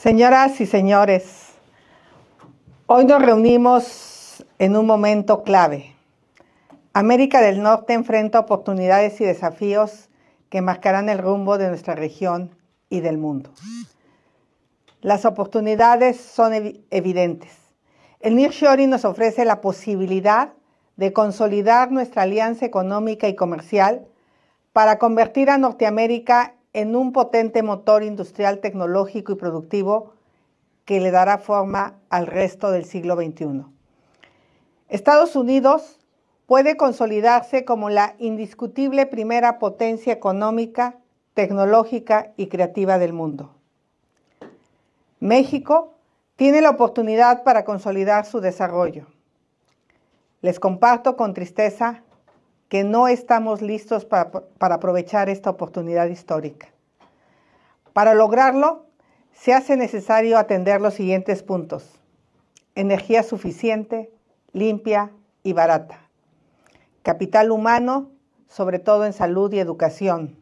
Señoras y señores, hoy nos reunimos en un momento clave. América del Norte enfrenta oportunidades y desafíos que marcarán el rumbo de nuestra región y del mundo. Las oportunidades son evidentes. El Nearshoring nos ofrece la posibilidad de consolidar nuestra alianza económica y comercial para convertir a Norteamérica en un potente motor industrial tecnológico y productivo que le dará forma al resto del siglo XXI. Estados Unidos puede consolidarse como la indiscutible primera potencia económica, tecnológica y creativa del mundo. México tiene la oportunidad para consolidar su desarrollo. Les comparto con tristeza que no estamos listos para, para aprovechar esta oportunidad histórica. Para lograrlo, se hace necesario atender los siguientes puntos. Energía suficiente, limpia y barata. Capital humano, sobre todo en salud y educación.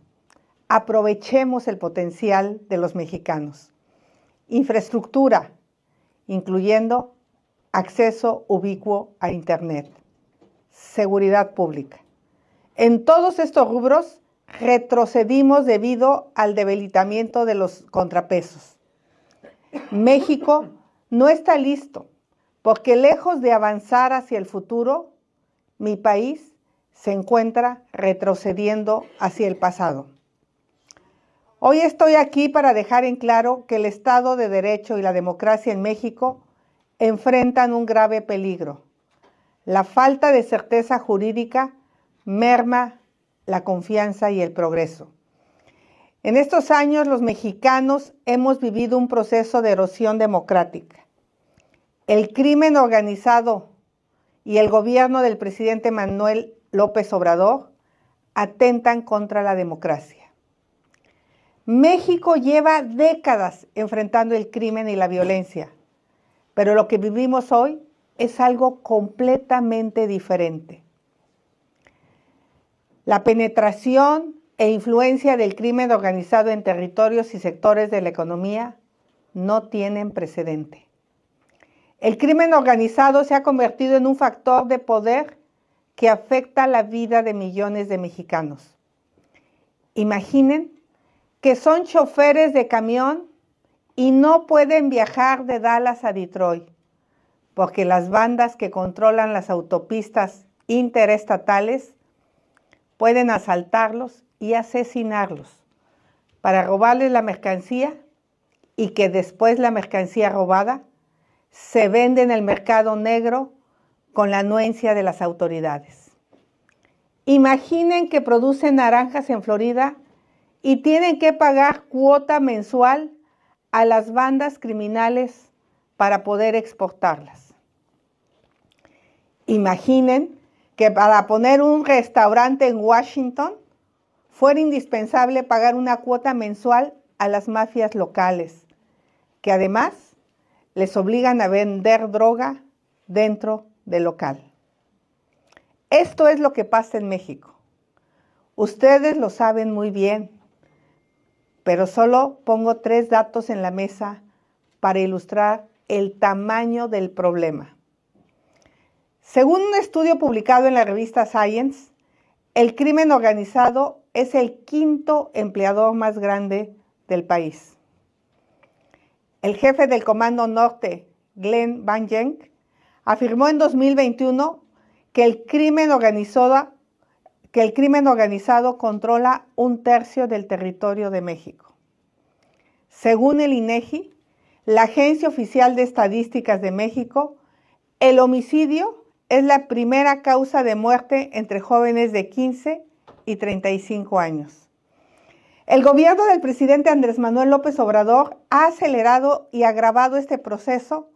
Aprovechemos el potencial de los mexicanos. Infraestructura, incluyendo acceso ubicuo a Internet. Seguridad pública. En todos estos rubros retrocedimos debido al debilitamiento de los contrapesos. México no está listo porque lejos de avanzar hacia el futuro, mi país se encuentra retrocediendo hacia el pasado. Hoy estoy aquí para dejar en claro que el Estado de Derecho y la democracia en México enfrentan un grave peligro. La falta de certeza jurídica merma la confianza y el progreso. En estos años los mexicanos hemos vivido un proceso de erosión democrática. El crimen organizado y el gobierno del presidente Manuel López Obrador atentan contra la democracia. México lleva décadas enfrentando el crimen y la violencia, pero lo que vivimos hoy es algo completamente diferente. La penetración e influencia del crimen organizado en territorios y sectores de la economía no tienen precedente. El crimen organizado se ha convertido en un factor de poder que afecta la vida de millones de mexicanos. Imaginen que son choferes de camión y no pueden viajar de Dallas a Detroit, porque las bandas que controlan las autopistas interestatales pueden asaltarlos y asesinarlos para robarles la mercancía y que después la mercancía robada se vende en el mercado negro con la anuencia de las autoridades. Imaginen que producen naranjas en Florida y tienen que pagar cuota mensual a las bandas criminales para poder exportarlas. Imaginen que para poner un restaurante en Washington fuera indispensable pagar una cuota mensual a las mafias locales, que además les obligan a vender droga dentro del local. Esto es lo que pasa en México. Ustedes lo saben muy bien, pero solo pongo tres datos en la mesa para ilustrar el tamaño del problema. Según un estudio publicado en la revista Science, el crimen organizado es el quinto empleador más grande del país. El jefe del Comando Norte, Glenn Van Jenk, afirmó en 2021 que el crimen organizado, que el crimen organizado controla un tercio del territorio de México. Según el INEGI, e la Agencia Oficial de Estadísticas de México, el homicidio es la primera causa de muerte entre jóvenes de 15 y 35 años. El gobierno del presidente Andrés Manuel López Obrador ha acelerado y agravado este proceso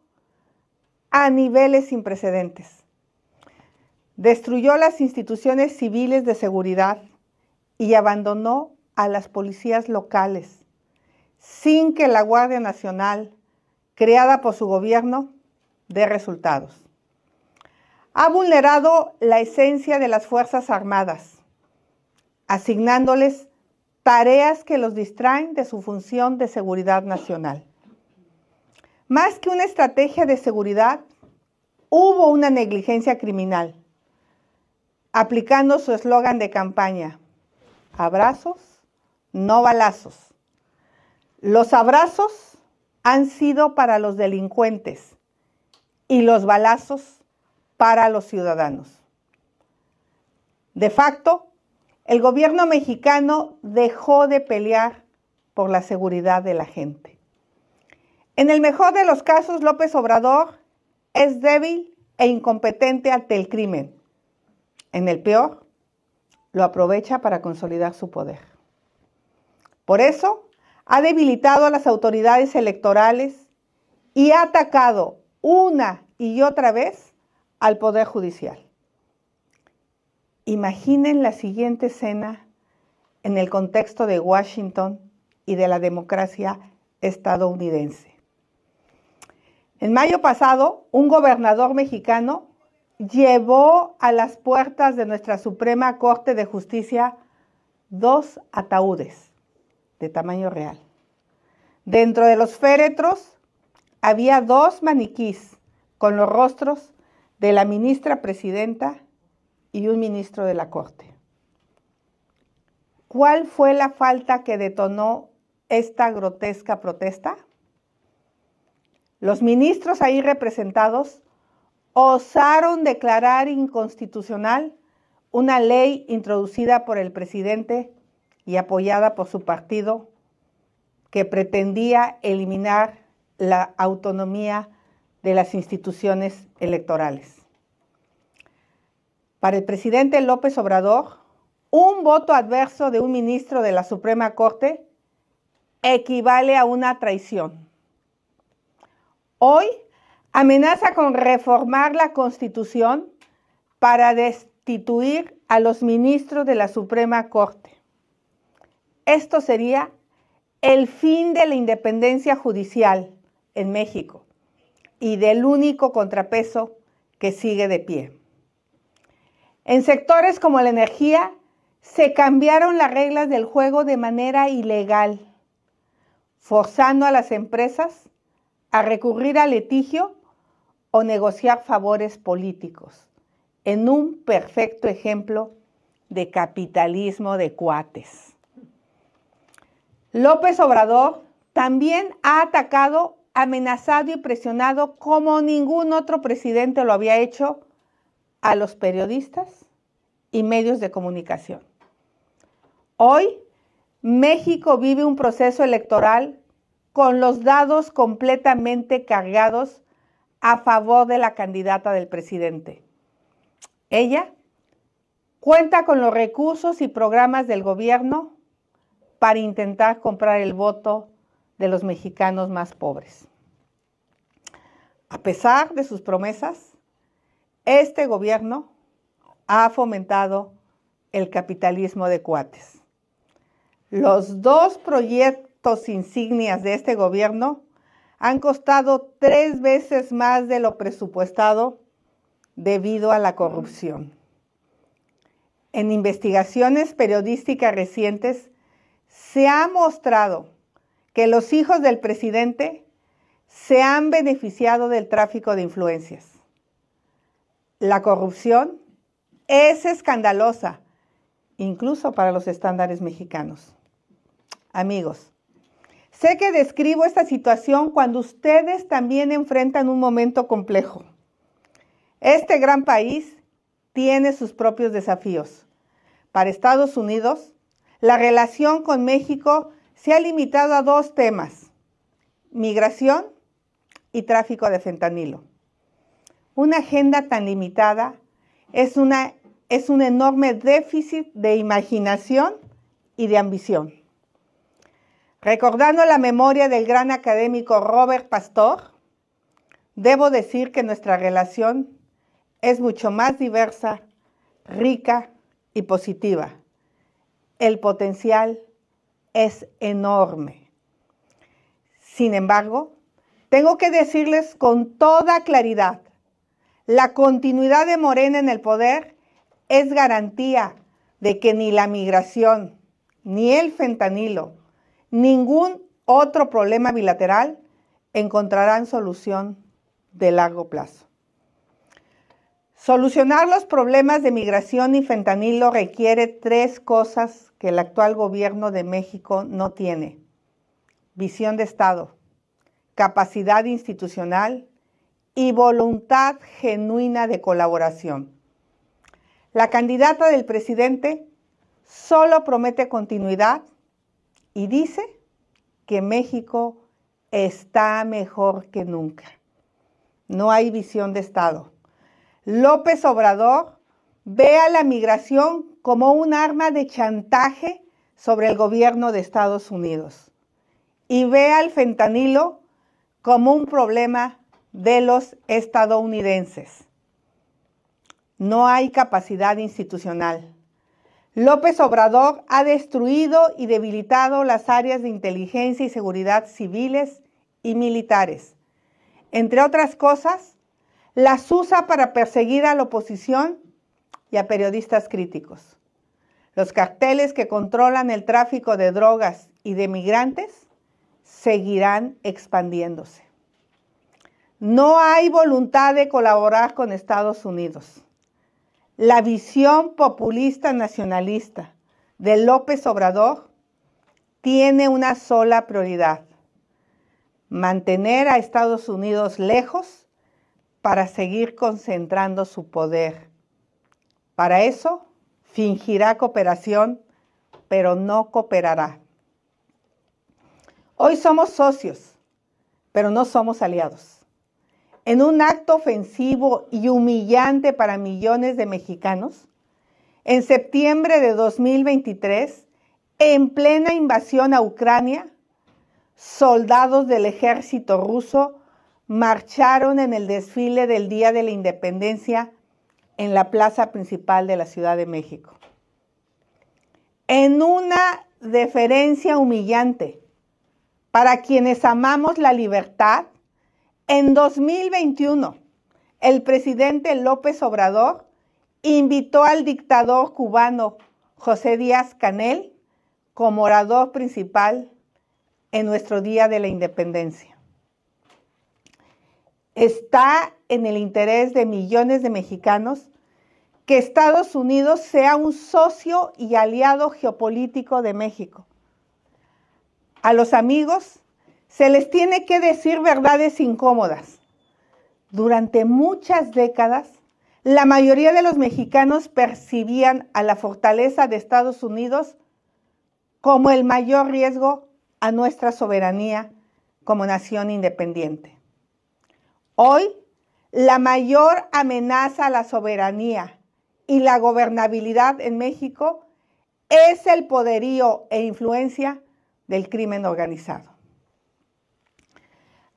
a niveles sin precedentes. Destruyó las instituciones civiles de seguridad y abandonó a las policías locales sin que la Guardia Nacional, creada por su gobierno, dé resultados ha vulnerado la esencia de las Fuerzas Armadas, asignándoles tareas que los distraen de su función de seguridad nacional. Más que una estrategia de seguridad, hubo una negligencia criminal, aplicando su eslogan de campaña, abrazos, no balazos. Los abrazos han sido para los delincuentes y los balazos para los ciudadanos. De facto, el gobierno mexicano dejó de pelear por la seguridad de la gente. En el mejor de los casos, López Obrador es débil e incompetente ante el crimen. En el peor, lo aprovecha para consolidar su poder. Por eso, ha debilitado a las autoridades electorales y ha atacado una y otra vez al Poder Judicial. Imaginen la siguiente escena en el contexto de Washington y de la democracia estadounidense. En mayo pasado, un gobernador mexicano llevó a las puertas de nuestra Suprema Corte de Justicia dos ataúdes de tamaño real. Dentro de los féretros había dos maniquís con los rostros de la ministra presidenta y un ministro de la Corte. ¿Cuál fue la falta que detonó esta grotesca protesta? Los ministros ahí representados osaron declarar inconstitucional una ley introducida por el presidente y apoyada por su partido que pretendía eliminar la autonomía de las instituciones electorales. Para el presidente López Obrador, un voto adverso de un ministro de la Suprema Corte equivale a una traición. Hoy amenaza con reformar la Constitución para destituir a los ministros de la Suprema Corte. Esto sería el fin de la independencia judicial en México y del único contrapeso que sigue de pie. En sectores como la energía, se cambiaron las reglas del juego de manera ilegal, forzando a las empresas a recurrir al litigio o negociar favores políticos, en un perfecto ejemplo de capitalismo de cuates. López Obrador también ha atacado amenazado y presionado como ningún otro presidente lo había hecho a los periodistas y medios de comunicación. Hoy, México vive un proceso electoral con los dados completamente cargados a favor de la candidata del presidente. Ella cuenta con los recursos y programas del gobierno para intentar comprar el voto de los mexicanos más pobres. A pesar de sus promesas, este gobierno ha fomentado el capitalismo de cuates. Los dos proyectos insignias de este gobierno han costado tres veces más de lo presupuestado debido a la corrupción. En investigaciones periodísticas recientes se ha mostrado que los hijos del presidente se han beneficiado del tráfico de influencias. La corrupción es escandalosa, incluso para los estándares mexicanos. Amigos, sé que describo esta situación cuando ustedes también enfrentan un momento complejo. Este gran país tiene sus propios desafíos. Para Estados Unidos, la relación con México se ha limitado a dos temas, migración y tráfico de fentanilo. Una agenda tan limitada es, una, es un enorme déficit de imaginación y de ambición. Recordando la memoria del gran académico Robert Pastor, debo decir que nuestra relación es mucho más diversa, rica y positiva. El potencial es enorme. Sin embargo, tengo que decirles con toda claridad, la continuidad de Morena en el poder es garantía de que ni la migración, ni el fentanilo, ningún otro problema bilateral encontrarán solución de largo plazo. Solucionar los problemas de migración y fentanilo requiere tres cosas que el actual gobierno de México no tiene. Visión de Estado, capacidad institucional y voluntad genuina de colaboración. La candidata del presidente solo promete continuidad y dice que México está mejor que nunca. No hay visión de Estado López Obrador ve a la migración como un arma de chantaje sobre el gobierno de Estados Unidos y ve al fentanilo como un problema de los estadounidenses. No hay capacidad institucional. López Obrador ha destruido y debilitado las áreas de inteligencia y seguridad civiles y militares. Entre otras cosas, las usa para perseguir a la oposición y a periodistas críticos. Los carteles que controlan el tráfico de drogas y de migrantes seguirán expandiéndose. No hay voluntad de colaborar con Estados Unidos. La visión populista nacionalista de López Obrador tiene una sola prioridad, mantener a Estados Unidos lejos para seguir concentrando su poder. Para eso, fingirá cooperación, pero no cooperará. Hoy somos socios, pero no somos aliados. En un acto ofensivo y humillante para millones de mexicanos, en septiembre de 2023, en plena invasión a Ucrania, soldados del ejército ruso marcharon en el desfile del Día de la Independencia en la plaza principal de la Ciudad de México. En una deferencia humillante para quienes amamos la libertad, en 2021 el presidente López Obrador invitó al dictador cubano José Díaz Canel como orador principal en nuestro Día de la Independencia está en el interés de millones de mexicanos que Estados Unidos sea un socio y aliado geopolítico de México. A los amigos se les tiene que decir verdades incómodas. Durante muchas décadas, la mayoría de los mexicanos percibían a la fortaleza de Estados Unidos como el mayor riesgo a nuestra soberanía como nación independiente. Hoy, la mayor amenaza a la soberanía y la gobernabilidad en México es el poderío e influencia del crimen organizado.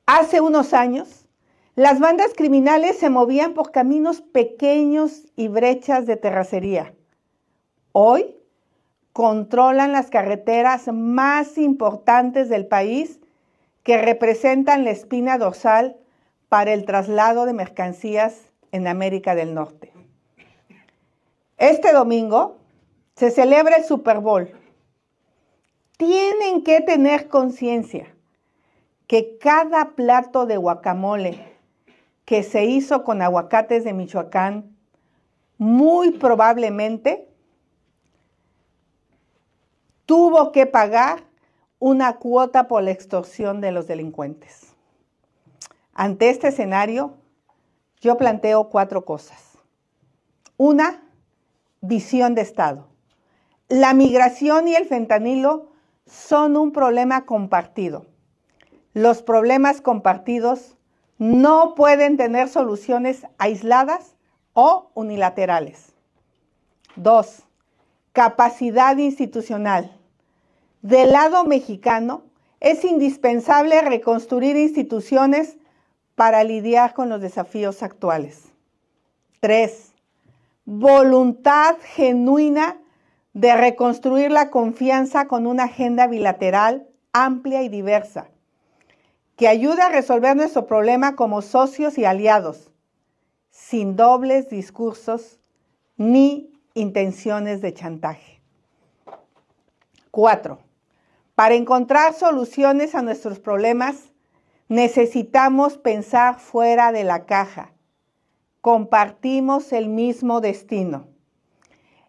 Hace unos años, las bandas criminales se movían por caminos pequeños y brechas de terracería. Hoy controlan las carreteras más importantes del país que representan la espina dorsal para el traslado de mercancías en América del Norte. Este domingo se celebra el Super Bowl. Tienen que tener conciencia que cada plato de guacamole que se hizo con aguacates de Michoacán muy probablemente tuvo que pagar una cuota por la extorsión de los delincuentes. Ante este escenario, yo planteo cuatro cosas. Una, visión de Estado. La migración y el fentanilo son un problema compartido. Los problemas compartidos no pueden tener soluciones aisladas o unilaterales. Dos, capacidad institucional. Del lado mexicano, es indispensable reconstruir instituciones para lidiar con los desafíos actuales. Tres, voluntad genuina de reconstruir la confianza con una agenda bilateral amplia y diversa, que ayude a resolver nuestro problema como socios y aliados, sin dobles discursos ni intenciones de chantaje. Cuatro, para encontrar soluciones a nuestros problemas, Necesitamos pensar fuera de la caja. Compartimos el mismo destino.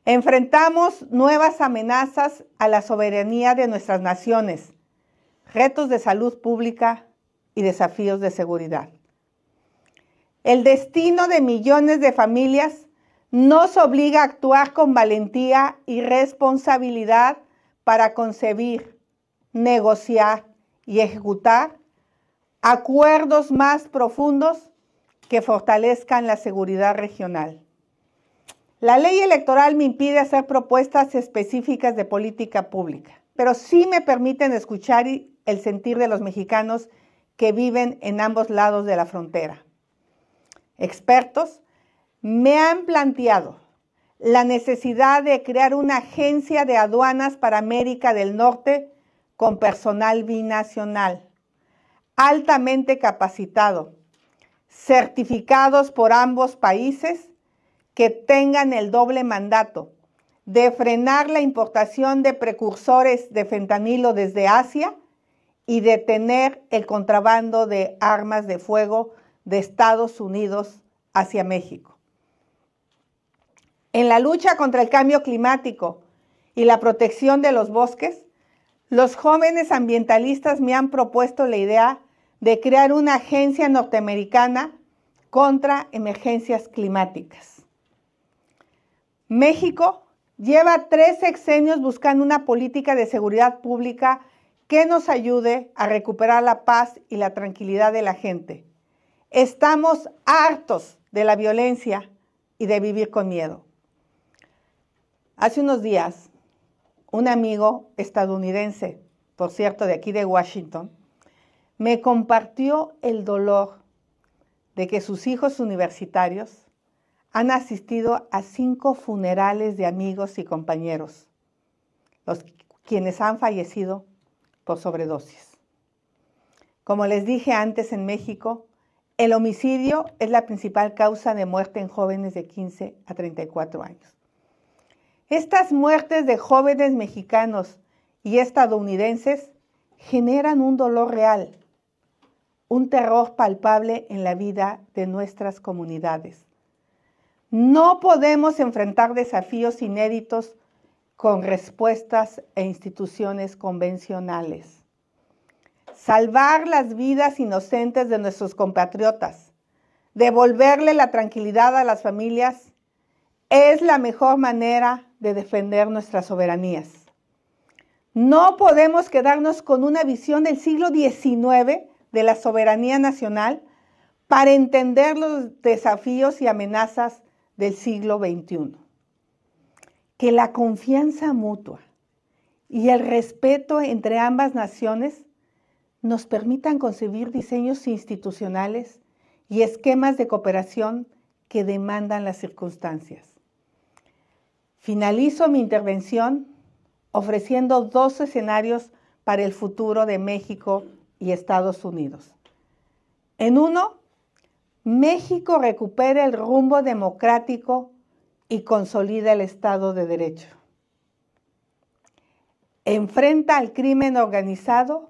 Enfrentamos nuevas amenazas a la soberanía de nuestras naciones, retos de salud pública y desafíos de seguridad. El destino de millones de familias nos obliga a actuar con valentía y responsabilidad para concebir, negociar y ejecutar acuerdos más profundos que fortalezcan la seguridad regional. La ley electoral me impide hacer propuestas específicas de política pública, pero sí me permiten escuchar el sentir de los mexicanos que viven en ambos lados de la frontera. Expertos me han planteado la necesidad de crear una agencia de aduanas para América del Norte con personal binacional altamente capacitado, certificados por ambos países que tengan el doble mandato de frenar la importación de precursores de fentanilo desde Asia y detener el contrabando de armas de fuego de Estados Unidos hacia México. En la lucha contra el cambio climático y la protección de los bosques, los jóvenes ambientalistas me han propuesto la idea de crear una agencia norteamericana contra emergencias climáticas. México lleva tres sexenios buscando una política de seguridad pública que nos ayude a recuperar la paz y la tranquilidad de la gente. Estamos hartos de la violencia y de vivir con miedo. Hace unos días, un amigo estadounidense, por cierto, de aquí de Washington, me compartió el dolor de que sus hijos universitarios han asistido a cinco funerales de amigos y compañeros, los quienes han fallecido por sobredosis. Como les dije antes, en México, el homicidio es la principal causa de muerte en jóvenes de 15 a 34 años. Estas muertes de jóvenes mexicanos y estadounidenses generan un dolor real un terror palpable en la vida de nuestras comunidades. No podemos enfrentar desafíos inéditos con respuestas e instituciones convencionales. Salvar las vidas inocentes de nuestros compatriotas, devolverle la tranquilidad a las familias, es la mejor manera de defender nuestras soberanías. No podemos quedarnos con una visión del siglo XIX de la soberanía nacional para entender los desafíos y amenazas del siglo XXI. Que la confianza mutua y el respeto entre ambas naciones nos permitan concebir diseños institucionales y esquemas de cooperación que demandan las circunstancias. Finalizo mi intervención ofreciendo dos escenarios para el futuro de México y Estados Unidos. En uno, México recupera el rumbo democrático y consolida el Estado de Derecho. Enfrenta al crimen organizado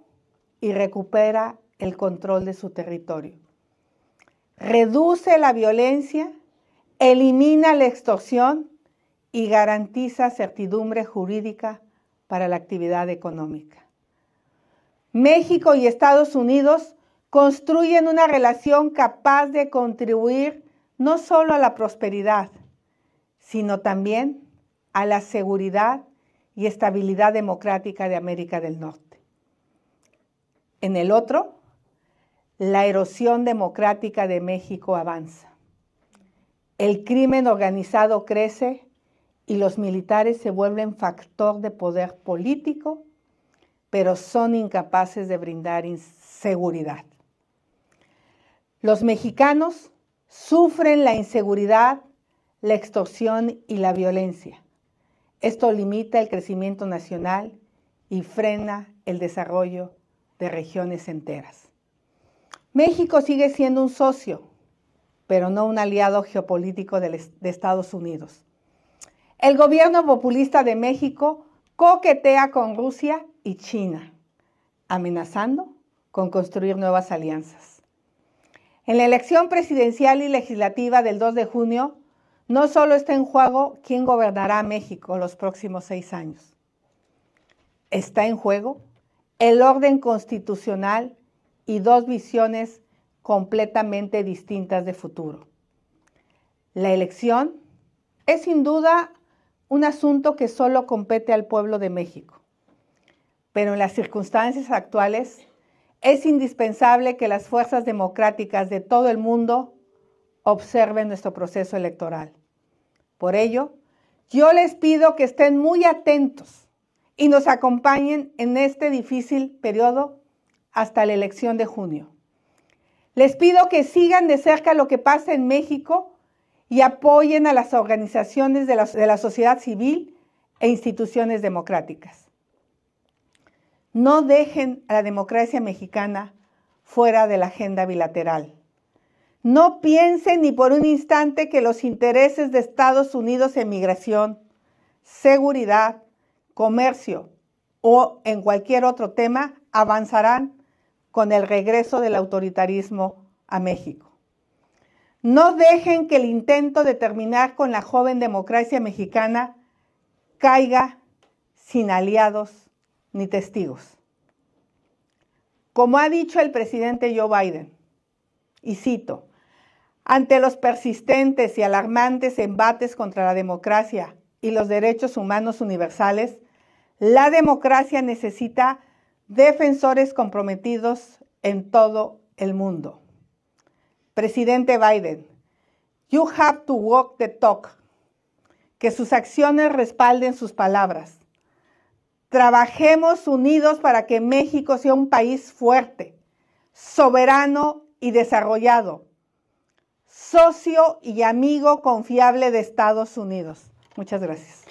y recupera el control de su territorio. Reduce la violencia, elimina la extorsión y garantiza certidumbre jurídica para la actividad económica. México y Estados Unidos construyen una relación capaz de contribuir no solo a la prosperidad, sino también a la seguridad y estabilidad democrática de América del Norte. En el otro, la erosión democrática de México avanza. El crimen organizado crece y los militares se vuelven factor de poder político pero son incapaces de brindar seguridad. Los mexicanos sufren la inseguridad, la extorsión y la violencia. Esto limita el crecimiento nacional y frena el desarrollo de regiones enteras. México sigue siendo un socio, pero no un aliado geopolítico de Estados Unidos. El gobierno populista de México coquetea con Rusia y China, amenazando con construir nuevas alianzas. En la elección presidencial y legislativa del 2 de junio, no solo está en juego quién gobernará México los próximos seis años, está en juego el orden constitucional y dos visiones completamente distintas de futuro. La elección es sin duda un asunto que solo compete al pueblo de México pero en las circunstancias actuales es indispensable que las fuerzas democráticas de todo el mundo observen nuestro proceso electoral. Por ello, yo les pido que estén muy atentos y nos acompañen en este difícil periodo hasta la elección de junio. Les pido que sigan de cerca lo que pasa en México y apoyen a las organizaciones de la, de la sociedad civil e instituciones democráticas. No dejen a la democracia mexicana fuera de la agenda bilateral. No piensen ni por un instante que los intereses de Estados Unidos en migración, seguridad, comercio o en cualquier otro tema avanzarán con el regreso del autoritarismo a México. No dejen que el intento de terminar con la joven democracia mexicana caiga sin aliados ni testigos. Como ha dicho el presidente Joe Biden, y cito, ante los persistentes y alarmantes embates contra la democracia y los derechos humanos universales, la democracia necesita defensores comprometidos en todo el mundo. Presidente Biden, you have to walk the talk, que sus acciones respalden sus palabras Trabajemos unidos para que México sea un país fuerte, soberano y desarrollado, socio y amigo confiable de Estados Unidos. Muchas gracias.